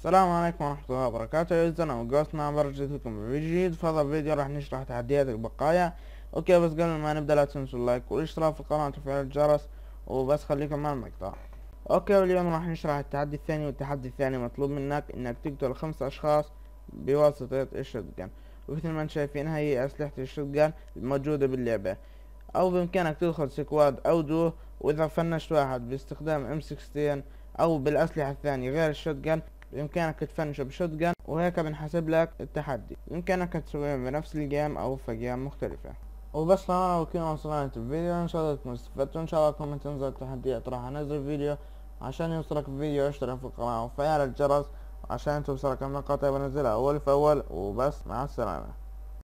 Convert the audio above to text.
السلام عليكم ورحمة الله وبركاته يا أنا وجوست نعم لكم في هذا الفيديو راح نشرح تحديات البقايا اوكي بس قبل ما نبدأ لا تنسوا اللايك والاشتراك في القناة وتفعيل الجرس وبس خليكم مع المقطع اوكي واليوم راح نشرح التحدي الثاني والتحدي الثاني مطلوب منك انك تقتل خمس اشخاص بواسطة الشوتجن ومثل ما انتم شايفين هي اسلحة الشوتجن الموجودة باللعبة او بامكانك تدخل سكواد او دو واذا فنشت واحد باستخدام ام 16 او بالاسلحة الثانية غير الشوتجن بإمكانك تفنشه بشوت جان وهيك بنحسب لك التحدي بإمكانك تسويه بنفس الجيم أو في جيم مختلفة وبس هذا وكنا وصلنا الفيديو ان شاء الله تكونوا استفدتوا ان شاء الله تكونوا تنزل التحدي راح انزل فيديو عشان يوصلك الفيديو اشترك في القناة وفعل الجرس عشان توصلك المقاطع بنزلها اول فاول وبس مع السلامة